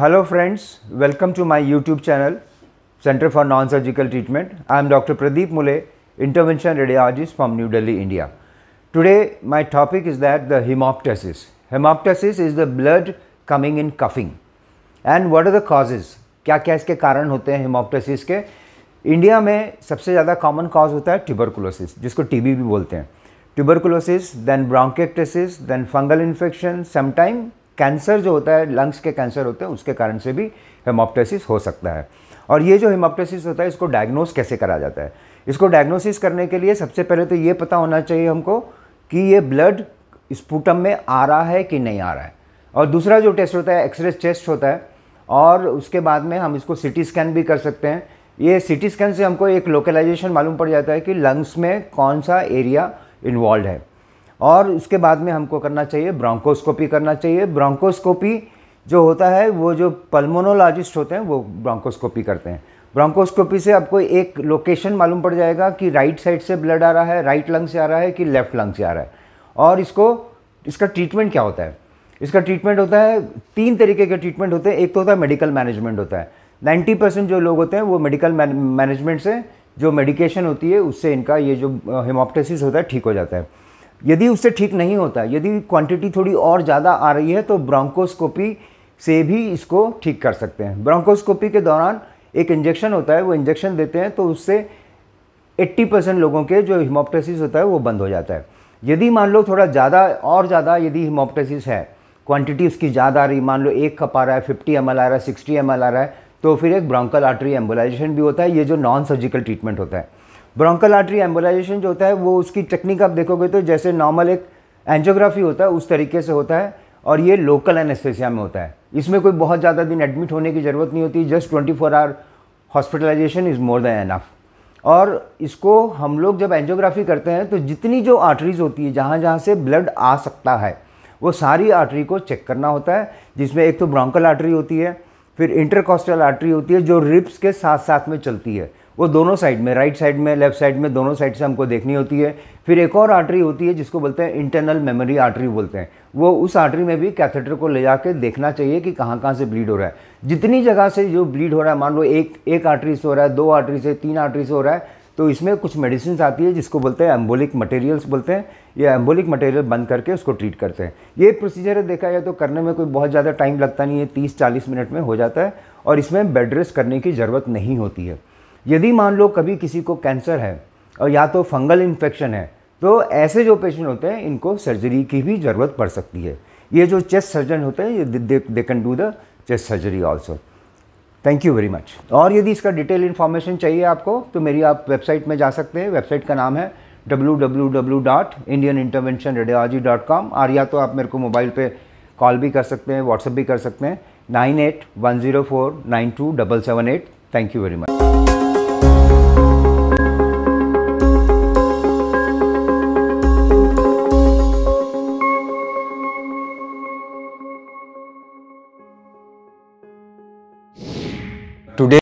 hello friends welcome to my YouTube channel centre for non surgical treatment I am doctor Pradeep Mule intervention radiologist from New Delhi India today my topic is that the haemoptysis haemoptysis is the blood coming in coughing and what are the causes क्या क्या इसके कारण होते हैं हिमोप्टेसिस के India में सबसे ज़्यादा कॉमन कॉज होता है ट्यूबरकुलोसिस जिसको टीबी भी बोलते हैं tuberculosis then bronchiectasis then fungal infection sometime cancer जो होता है लंग्स के कैंसर होते हैं उसके कारण से भी हेमोप्टेसिस हो सकता है और ये जो हेमोप्टेसिस होता है इसको डायग्नोस कैसे करा जाता है इसको डायग्नोसिस करने के लिए सबसे पहले तो ये पता होना चाहिए हमको कि ये ब्लड स्पूटम में आ रहा है कि नहीं आ रहा है और दूसरा जो टेस्ट होता है एक्सरे चेस्ट होता है और उसके बाद में हम इसको सी स्कैन भी कर सकते हैं ये सी स्कैन से हमको एक लोकलाइजेशन मालूम पड़ जाता है कि लंग्स में कौन सा एरिया इन्वॉल्व है और उसके बाद में हमको करना चाहिए ब्रोंकोस्कोपी करना चाहिए ब्रोंकोस्कोपी जो होता है वो जो पल्मोनोलॉजिस्ट होते हैं वो ब्रोंकोस्कोपी करते हैं ब्रोंकोस्कोपी से आपको एक लोकेशन मालूम पड़ जाएगा कि राइट साइड से ब्लड आ रहा है राइट लंग से आ रहा है कि लेफ्ट लंग से आ रहा है और इसको इसका ट्रीटमेंट क्या होता है इसका ट्रीटमेंट होता है तीन तरीके के ट्रीटमेंट होते हैं एक तो होता है मेडिकल मैनेजमेंट होता है 90 परसेंट जो लोग होते हैं वो मेडिकल मैनेजमेंट से जो मेडिकेशन होती है उससे इनका ये जो हेमोप्टेसिस होता है ठीक हो जाता है यदि उससे ठीक नहीं होता यदि क्वांटिटी थोड़ी और ज़्यादा आ रही है तो ब्रोंकोस्कोपी से भी इसको ठीक कर सकते हैं ब्रोंकोस्कोपी के दौरान एक इंजेक्शन होता है वो इंजेक्शन देते हैं तो उससे 80 परसेंट लोगों के जो हिमोप्टेसिस होता है वो बंद हो जाता है यदि मान लो थोड़ा ज़्यादा और ज़्यादा यदि हिमोप्टेसिस है क्वांटिटी उसकी ज़्यादा आ रही मान लो एक कप आ रहा है फिफ्टी एम आ रहा है सिक्सटी एम आ रहा है तो फिर एक ब्रोंकल आर्टरी एम्बुलाइजेशन भी होता है ये जो नॉन सर्जिकल ट्रीटमेंट होता है ब्रोंकल आर्टरी एम्बोलाइजेशन जो होता है वो उसकी टेक्निक आप देखोगे तो जैसे नॉर्मल एक एंजियोग्राफी होता है उस तरीके से होता है और ये लोकल एनेस्थेसिया में होता है इसमें कोई बहुत ज़्यादा दिन एडमिट होने की ज़रूरत नहीं होती just twenty four hour hospitalisation is more than enough और इसको हम लोग जब एंजियोग्राफी करते हैं तो जितनी जो आर्टरीज़ होती है जहाँ जहाँ से ब्लड आ सकता है वो सारी आर्टरी को चेक करना होता है जिसमें एक तो ब्रोंकल आर्टरी होती है फिर इंटरकॉस्टल आर्टरी होती है जो रिप्स के साथ साथ में चलती है वो दोनों साइड में राइट साइड में लेफ्ट साइड में दोनों साइड से हमको देखनी होती है फिर एक और आर्टरी होती है जिसको बोलते हैं इंटरनल मेमोरी आर्टरी बोलते हैं वो उस आर्टरी में भी कैथेटर को ले जाके देखना चाहिए कि कहाँ कहाँ से ब्लीड हो रहा है जितनी जगह से जो ब्लीड हो रहा है मान लो एक एक आर्टरी से हो रहा है दो आर्टरी से तीन आर्टरी से हो रहा है तो इसमें कुछ मेडिसिन आती है जिसको बोलते हैं एम्बोलिक मटेरियल्स बोलते हैं या एम्बोलिक मटेरियल बंद करके उसको ट्रीट करते हैं ये प्रोसीजर देखा जाए तो करने में कोई बहुत ज़्यादा टाइम लगता नहीं है तीस चालीस मिनट में हो जाता है और इसमें बेड रेस्ट करने की ज़रूरत नहीं होती है यदि मान लो कभी किसी को कैंसर है और या तो फंगल इन्फेक्शन है तो ऐसे जो पेशेंट होते हैं इनको सर्जरी की भी ज़रूरत पड़ सकती है ये जो चेस्ट सर्जन होते हैं ये they can do the chest surgery also thank you very much और यदि इसका डिटेल इन्फॉर्मेशन चाहिए आपको तो मेरी आप वेबसाइट में जा सकते हैं वेबसाइट का नाम है कॉम और या तो आप मेरे को मोबाइल पर कॉल भी कर सकते हैं व्हाट्सअप भी कर सकते हैं nine eight one zero four nine two double seven eight thank you very much today